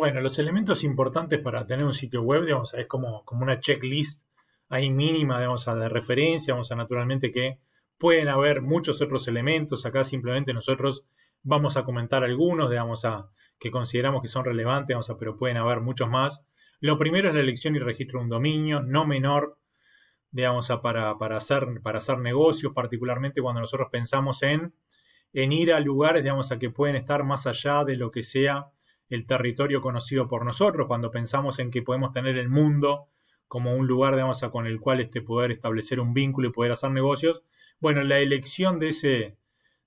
Bueno, los elementos importantes para tener un sitio web, digamos, es como, como una checklist ahí mínima, digamos, de referencia, vamos a naturalmente que pueden haber muchos otros elementos, acá simplemente nosotros vamos a comentar algunos, digamos, a, que consideramos que son relevantes, vamos a, pero pueden haber muchos más. Lo primero es la elección y registro de un dominio, no menor, digamos, a, para, para, hacer, para hacer negocios, particularmente cuando nosotros pensamos en, en ir a lugares, digamos, a que pueden estar más allá de lo que sea el territorio conocido por nosotros, cuando pensamos en que podemos tener el mundo como un lugar, digamos, con el cual este, poder establecer un vínculo y poder hacer negocios. Bueno, la elección de ese,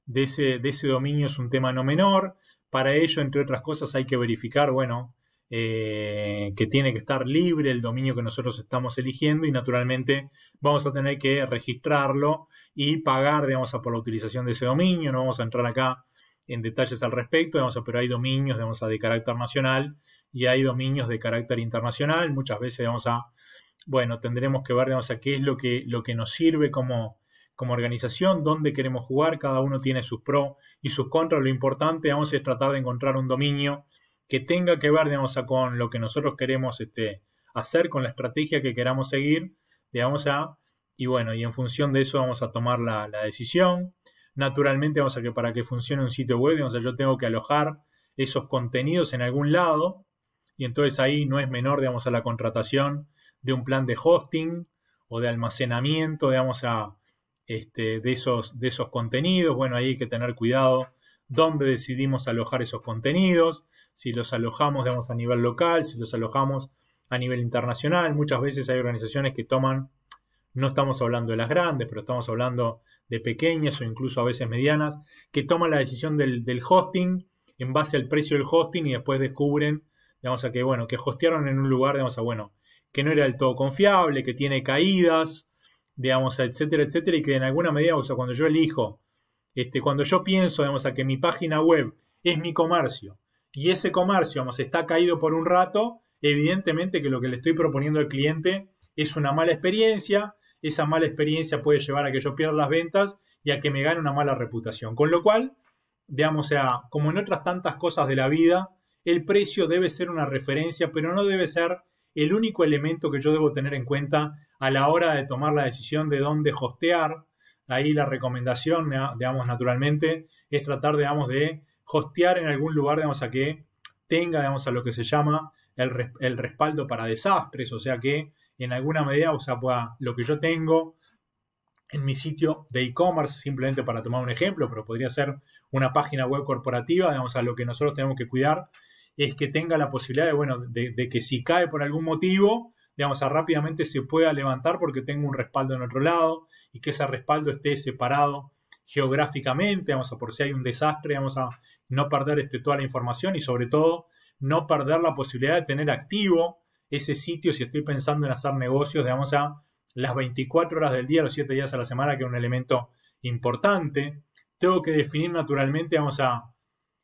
de ese, de ese dominio es un tema no menor. Para ello, entre otras cosas, hay que verificar, bueno, eh, que tiene que estar libre el dominio que nosotros estamos eligiendo y naturalmente vamos a tener que registrarlo y pagar, digamos, por la utilización de ese dominio. No vamos a entrar acá en detalles al respecto, digamos, pero hay dominios de carácter nacional y hay dominios de carácter internacional. Muchas veces vamos a, bueno, tendremos que ver digamos, qué es lo que, lo que nos sirve como, como organización, dónde queremos jugar, cada uno tiene sus pros y sus contras. Lo importante vamos es tratar de encontrar un dominio que tenga que ver digamos, con lo que nosotros queremos este, hacer, con la estrategia que queramos seguir, digamos, a, y bueno, y en función de eso vamos a tomar la decisión naturalmente vamos a que para que funcione un sitio web, digamos, yo tengo que alojar esos contenidos en algún lado y entonces ahí no es menor, digamos, a la contratación de un plan de hosting o de almacenamiento, digamos, a, este, de, esos, de esos contenidos. Bueno, ahí hay que tener cuidado dónde decidimos alojar esos contenidos, si los alojamos, digamos, a nivel local, si los alojamos a nivel internacional. Muchas veces hay organizaciones que toman no estamos hablando de las grandes, pero estamos hablando de pequeñas o incluso a veces medianas, que toman la decisión del, hosting en base al precio del hosting y después descubren, digamos, a que, bueno, que hostearon en un lugar, digamos, a, bueno, que no era del todo confiable, que tiene caídas, digamos, etcétera, etcétera, y que en alguna medida, o sea, cuando yo elijo, este, cuando yo pienso, digamos, a que mi página web es mi comercio y ese comercio, digamos, está caído por un rato, evidentemente que lo que le estoy proponiendo al cliente es una mala experiencia, esa mala experiencia puede llevar a que yo pierda las ventas y a que me gane una mala reputación. Con lo cual, veamos, o sea, como en otras tantas cosas de la vida, el precio debe ser una referencia, pero no debe ser el único elemento que yo debo tener en cuenta a la hora de tomar la decisión de dónde hostear. Ahí la recomendación, digamos, naturalmente, es tratar, digamos, de hostear en algún lugar, digamos, a que tenga, digamos, a lo que se llama el respaldo para desastres, o sea que en alguna medida, o sea, lo que yo tengo en mi sitio de e-commerce, simplemente para tomar un ejemplo, pero podría ser una página web corporativa, digamos, a lo que nosotros tenemos que cuidar es que tenga la posibilidad de, bueno, de, que si cae por algún motivo, digamos, a rápidamente se pueda levantar porque tengo un respaldo en otro lado y que ese respaldo esté separado geográficamente, vamos a por si hay un desastre, vamos a no perder este, toda la información y sobre todo no perder la posibilidad de tener activo ese sitio, si estoy pensando en hacer negocios, digamos, a las 24 horas del día, los 7 días a la semana, que es un elemento importante. Tengo que definir naturalmente, vamos a,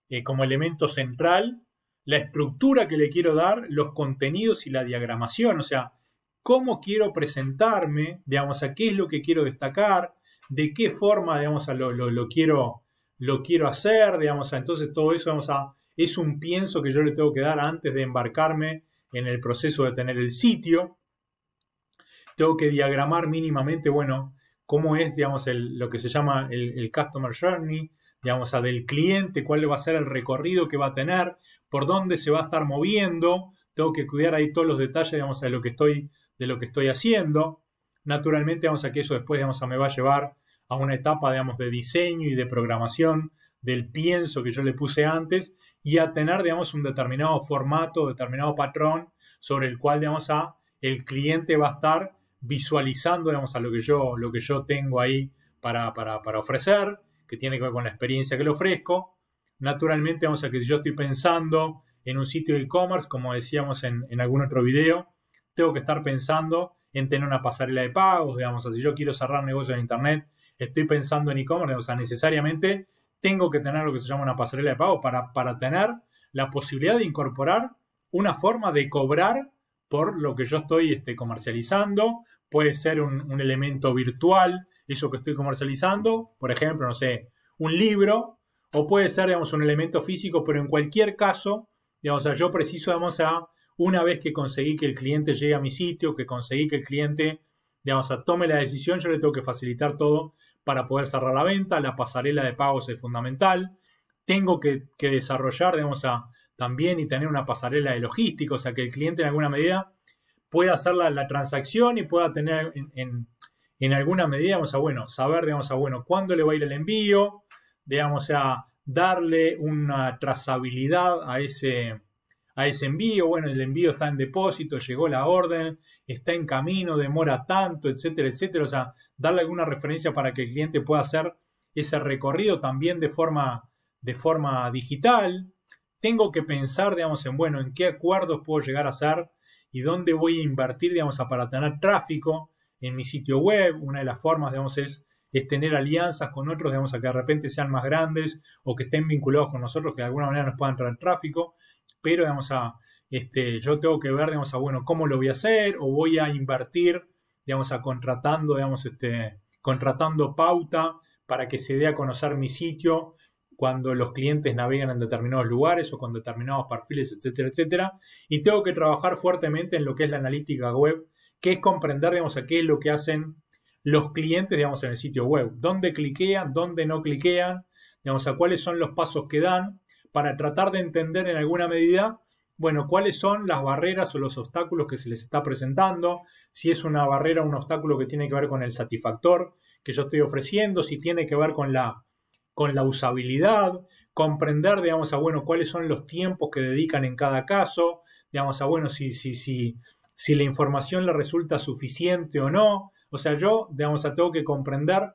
eh, como elemento central, la estructura que le quiero dar, los contenidos y la diagramación, o sea, cómo quiero presentarme, digamos, a qué es lo que quiero destacar, de qué forma, digamos, lo, quiero, lo quiero hacer, digamos, entonces todo eso, vamos a, es un pienso que yo le tengo que dar antes de embarcarme en el proceso de tener el sitio. Tengo que diagramar mínimamente, bueno, cómo es, digamos, lo que se llama el, Customer Journey, digamos, a del cliente, cuál va a ser el recorrido que va a tener, por dónde se va a estar moviendo. Tengo que cuidar ahí todos los detalles, digamos, de lo que estoy, de lo que estoy haciendo. Naturalmente, vamos a que eso después, digamos, me va a llevar a una etapa, digamos, de diseño y de programación del pienso que yo le puse antes y a tener, digamos, un determinado formato, determinado patrón sobre el cual, digamos, a, el cliente va a estar visualizando, digamos, a lo que yo, lo que yo tengo ahí para, para, para ofrecer, que tiene que ver con la experiencia que le ofrezco. Naturalmente, vamos a que si yo estoy pensando en un sitio de e-commerce, como decíamos en, en, algún otro video, tengo que estar pensando en tener una pasarela de pagos, digamos, si yo quiero cerrar negocios en Internet, estoy pensando en e-commerce, o sea, necesariamente tengo que tener lo que se llama una pasarela de pago para, para tener la posibilidad de incorporar una forma de cobrar por lo que yo estoy este, comercializando. Puede ser un, elemento virtual, eso que estoy comercializando, por ejemplo, no sé, un libro, o puede ser, digamos, un elemento físico, pero en cualquier caso, digamos, yo preciso, digamos, a una vez que conseguí que el cliente llegue a mi sitio, que conseguí que el cliente, digamos, tome la decisión, yo le tengo que facilitar todo para poder cerrar la venta, la pasarela de pagos es fundamental, tengo que, desarrollar, digamos, a, también y tener una pasarela de logística, o sea, que el cliente en alguna medida pueda hacer la, transacción y pueda tener en, alguna medida, vamos a bueno, saber, digamos, a bueno, cuándo le va a ir el envío, digamos, a darle una trazabilidad a ese, a ese envío, bueno, el envío está en depósito, llegó la orden, está en camino, demora tanto, etcétera, etcétera. O sea, darle alguna referencia para que el cliente pueda hacer ese recorrido también de forma, de forma digital. Tengo que pensar, digamos, en, bueno, en qué acuerdos puedo llegar a hacer y dónde voy a invertir, digamos, para tener tráfico en mi sitio web. Una de las formas, digamos, es, es tener alianzas con otros, digamos, a que de repente sean más grandes o que estén vinculados con nosotros, que de alguna manera nos puedan traer tráfico pero a, este, yo tengo que ver, digamos, a, bueno, cómo lo voy a hacer o voy a invertir, digamos, a contratando, digamos, este, contratando pauta para que se dé a conocer mi sitio cuando los clientes navegan en determinados lugares o con determinados perfiles, etcétera, etcétera. Y tengo que trabajar fuertemente en lo que es la analítica web, que es comprender, digamos, a qué es lo que hacen los clientes, digamos, en el sitio web. Dónde cliquean, dónde no cliquean, digamos, a cuáles son los pasos que dan para tratar de entender en alguna medida, bueno, cuáles son las barreras o los obstáculos que se les está presentando, si es una barrera o un obstáculo que tiene que ver con el satisfactor que yo estoy ofreciendo, si tiene que ver con la, con la usabilidad, comprender, digamos, a bueno, cuáles son los tiempos que dedican en cada caso, digamos, a bueno, si, si, si, si la información le resulta suficiente o no. O sea, yo, digamos, a tengo que comprender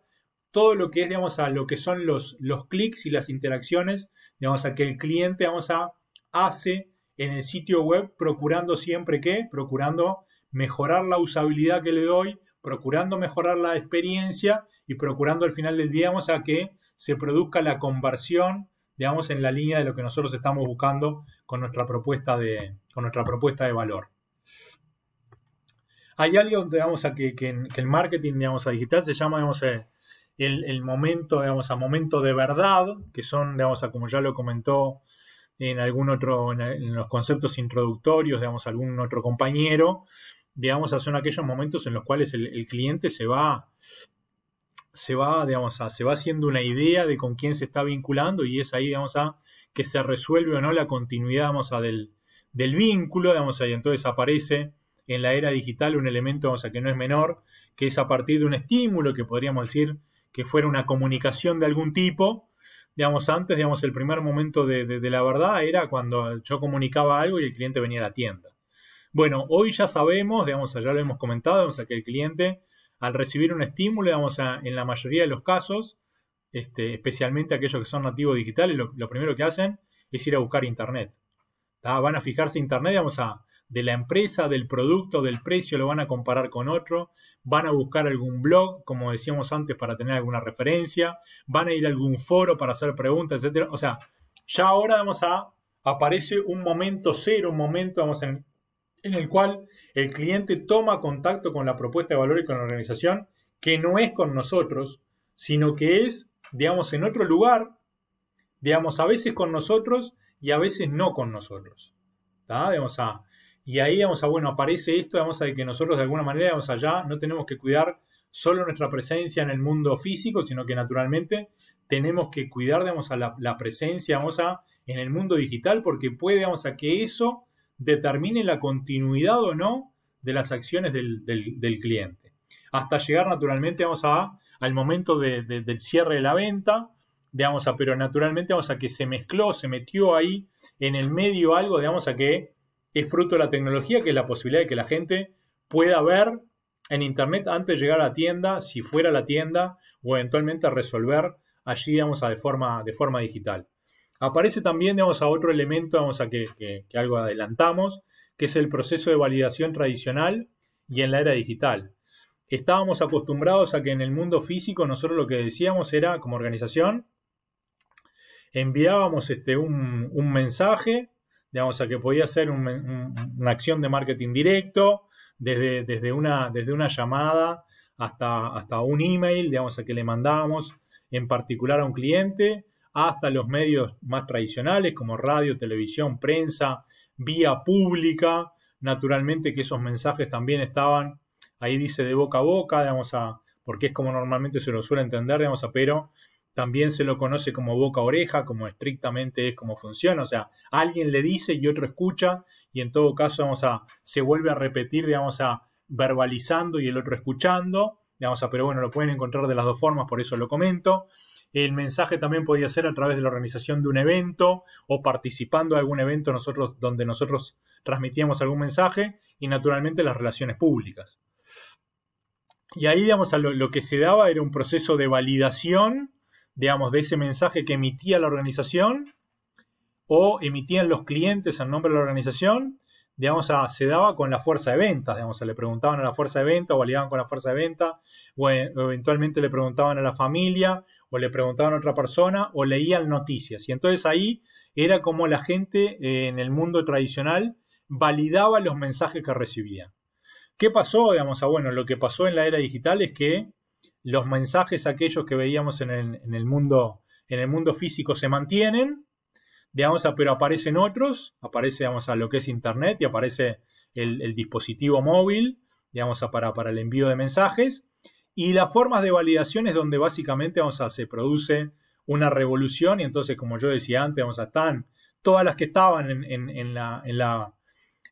todo lo que es, digamos, a lo que son los, los clics y las interacciones, digamos, a que el cliente, vamos a, hace en el sitio web, procurando siempre que, procurando mejorar la usabilidad que le doy, procurando mejorar la experiencia y procurando al final del día, vamos a que se produzca la conversión, digamos, en la línea de lo que nosotros estamos buscando con nuestra propuesta de, con nuestra propuesta de valor. Hay algo, digamos, a que, el marketing, digamos, a digital se llama, digamos, eh, el, momento, digamos, a momento de verdad, que son, digamos, como ya lo comentó en algún otro, en, los conceptos introductorios, digamos, algún otro compañero, digamos, son aquellos momentos en los cuales el, cliente se va, se va, digamos, se va haciendo una idea de con quién se está vinculando y es ahí, digamos, a que se resuelve o no la continuidad, digamos, del, vínculo, digamos, ahí entonces aparece en la era digital un elemento, digamos, que no es menor, que es a partir de un estímulo que podríamos decir que fuera una comunicación de algún tipo. Digamos, antes, digamos, el primer momento de, la verdad era cuando yo comunicaba algo y el cliente venía a la tienda. Bueno, hoy ya sabemos, digamos, ya lo hemos comentado, digamos, que el cliente al recibir un estímulo, digamos, en la mayoría de los casos, este, especialmente aquellos que son nativos digitales, lo, primero que hacen es ir a buscar internet. Ah, van a fijarse internet, digamos, a, de la empresa, del producto, del precio, lo van a comparar con otro, van a buscar algún blog, como decíamos antes, para tener alguna referencia, van a ir a algún foro para hacer preguntas, etc. O sea, ya ahora vamos a, aparece un momento cero, un momento vamos en, en el cual el cliente toma contacto con la propuesta de valor y con la organización, que no es con nosotros, sino que es, digamos, en otro lugar, digamos, a veces con nosotros y a veces no con nosotros. ¿Está? a, y ahí vamos a, bueno, aparece esto, vamos a que nosotros de alguna manera vamos allá, no tenemos que cuidar solo nuestra presencia en el mundo físico, sino que naturalmente tenemos que cuidar, digamos, a la, presencia, vamos a, en el mundo digital, porque puede, vamos a que eso determine la continuidad o no de las acciones del, cliente. Hasta llegar naturalmente, vamos a, al momento del cierre de la venta, digamos, a, pero naturalmente, vamos a que se mezcló, se metió ahí en el medio algo, digamos, a que es fruto de la tecnología, que es la posibilidad de que la gente pueda ver en Internet antes de llegar a la tienda, si fuera a la tienda, o eventualmente resolver allí, digamos, de forma, de forma digital. Aparece también, digamos, a otro elemento, vamos a que, algo adelantamos, que es el proceso de validación tradicional y en la era digital. Estábamos acostumbrados a que en el mundo físico nosotros lo que decíamos era, como organización, enviábamos este, un mensaje digamos, a que podía ser una acción de marketing directo, desde, desde, una, desde una llamada hasta, hasta un email, digamos, a que le mandábamos en particular a un cliente, hasta los medios más tradicionales como radio, televisión, prensa, vía pública, naturalmente que esos mensajes también estaban, ahí dice de boca a boca, digamos, a, porque es como normalmente se lo suele entender, digamos, a, pero también se lo conoce como boca-oreja, como estrictamente es como funciona. O sea, alguien le dice y otro escucha, y en todo caso, vamos a, se vuelve a repetir, digamos, a verbalizando y el otro escuchando. Digamos, a, ah, pero bueno, lo pueden encontrar de las dos formas, por eso lo comento. El mensaje también podía ser a través de la organización de un evento o participando de algún evento nosotros, donde nosotros transmitíamos algún mensaje y naturalmente las relaciones públicas. Y ahí, digamos, lo, que se daba era un proceso de validación digamos, de ese mensaje que emitía la organización o emitían los clientes en nombre de la organización, digamos, a, ah, se daba con la fuerza de ventas, digamos, se le preguntaban a la fuerza de venta o validaban con la fuerza de venta, e, o eventualmente le preguntaban a la familia, o le preguntaban a otra persona, o leían noticias. Y entonces ahí era como la gente eh, en el mundo tradicional validaba los mensajes que recibía. ¿Qué pasó? Digamos, a ah, bueno, lo que pasó en la era digital es que los mensajes aquellos que veíamos en el, mundo, en el mundo físico se mantienen, digamos, pero aparecen otros, aparece, a lo que es Internet y aparece el, dispositivo móvil, digamos, para, para, el envío de mensajes. Y las formas de validación es donde básicamente, vamos a, se produce una revolución y entonces, como yo decía antes, vamos a, están todas las que estaban en, la, en, la,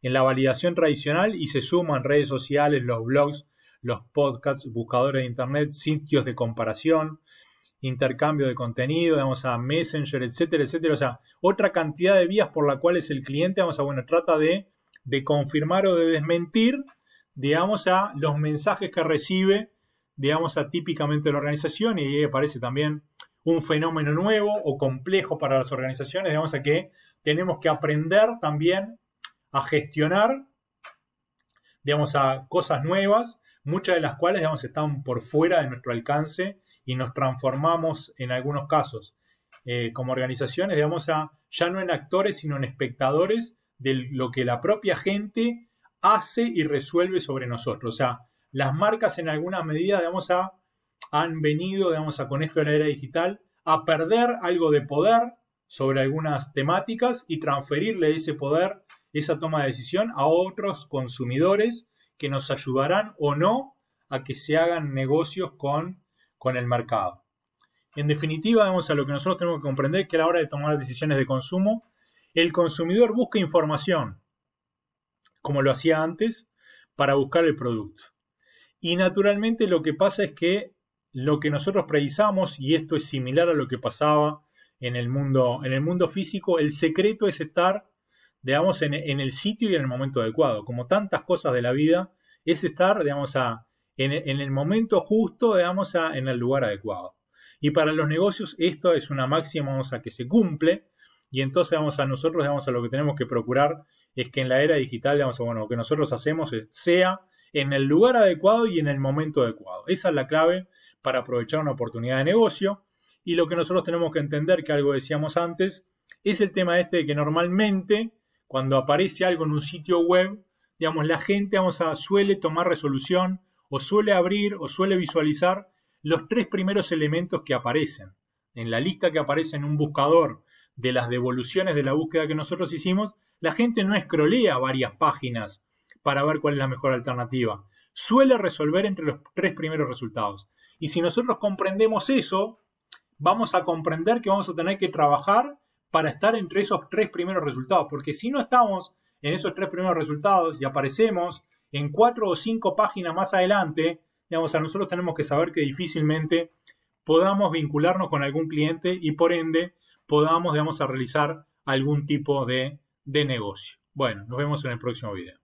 en la validación tradicional y se suman redes sociales, los blogs, los podcasts, buscadores de internet, sitios de comparación, intercambio de contenido, vamos a Messenger, etcétera, etcétera. O sea, otra cantidad de vías por la cual es el cliente, vamos a, bueno, trata de, confirmar o de desmentir, digamos, a los mensajes que recibe, digamos, a típicamente la organización y ahí aparece también un fenómeno nuevo o complejo para las organizaciones, digamos, a que tenemos que aprender también a gestionar, digamos, a cosas nuevas, muchas de las cuales digamos, están por fuera de nuestro alcance y nos transformamos en algunos casos eh, como organizaciones, digamos, a, ya no en actores, sino en espectadores de lo que la propia gente hace y resuelve sobre nosotros. O sea, las marcas en alguna medida, han venido, digamos, a, con esto de la era digital, a perder algo de poder sobre algunas temáticas y transferirle ese poder, esa toma de decisión a otros consumidores que nos ayudarán o no a que se hagan negocios con, con el mercado. En definitiva, vamos a lo que nosotros tenemos que comprender que a la hora de tomar decisiones de consumo, el consumidor busca información, como lo hacía antes, para buscar el producto. Y naturalmente lo que pasa es que lo que nosotros precisamos, y esto es similar a lo que pasaba en el mundo, en el mundo físico, el secreto es estar digamos, en, el sitio y en el momento adecuado. Como tantas cosas de la vida, es estar, digamos, a, en, el momento justo, digamos, a, en el lugar adecuado. Y para los negocios esto es una máxima, vamos, a que se cumple. Y entonces, vamos, a nosotros, digamos, a lo que tenemos que procurar es que en la era digital, digamos, bueno, lo que nosotros hacemos sea en el lugar adecuado y en el momento adecuado. Esa es la clave para aprovechar una oportunidad de negocio. Y lo que nosotros tenemos que entender, que algo decíamos antes, es el tema este de que normalmente cuando aparece algo en un sitio web, digamos, la gente suele tomar resolución o suele abrir o suele visualizar los tres primeros elementos que aparecen. En la lista que aparece en un buscador de las devoluciones de la búsqueda que nosotros hicimos, la gente no escrolea varias páginas para ver cuál es la mejor alternativa. Suele resolver entre los tres primeros resultados. Y si nosotros comprendemos eso, vamos a comprender que vamos a tener que trabajar para estar entre esos tres primeros resultados. Porque si no estamos en esos tres primeros resultados y aparecemos en cuatro o cinco páginas más adelante, digamos, a nosotros tenemos que saber que difícilmente podamos vincularnos con algún cliente y por ende podamos, digamos, a realizar algún tipo de, de negocio. Bueno, nos vemos en el próximo video.